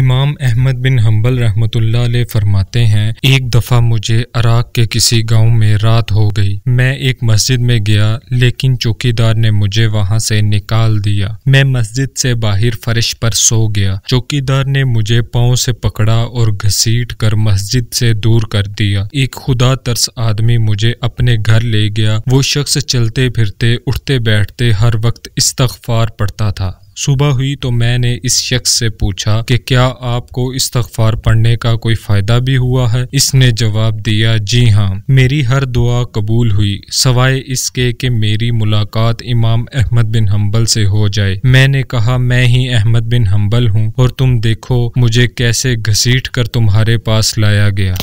इमाम अहमद बिन हम्बल रहमतुल्लाह फरमाते हैं एक दफ़ा मुझे अराक के किसी गांव में रात हो गई मैं एक मस्जिद में गया लेकिन चौकीदार ने मुझे वहां से निकाल दिया मैं मस्जिद से बाहर फर्श पर सो गया चौकीदार ने मुझे पाँव से पकड़ा और घसीट कर मस्जिद से दूर कर दिया एक खुदा तर्स आदमी मुझे अपने घर ले गया वो शख्स चलते फिरते उठते बैठते हर वक्त इस्तफार पड़ता था सुबह हुई तो मैंने इस शख्स से पूछा कि क्या आपको तखफार पढ़ने का कोई फ़ायदा भी हुआ है इसने जवाब दिया जी हाँ मेरी हर दुआ कबूल हुई सवाए इसके कि मेरी मुलाकात इमाम अहमद बिन हम्बल से हो जाए मैंने कहा मैं ही अहमद बिन हम्बल हूँ और तुम देखो मुझे कैसे घसीट कर तुम्हारे पास लाया गया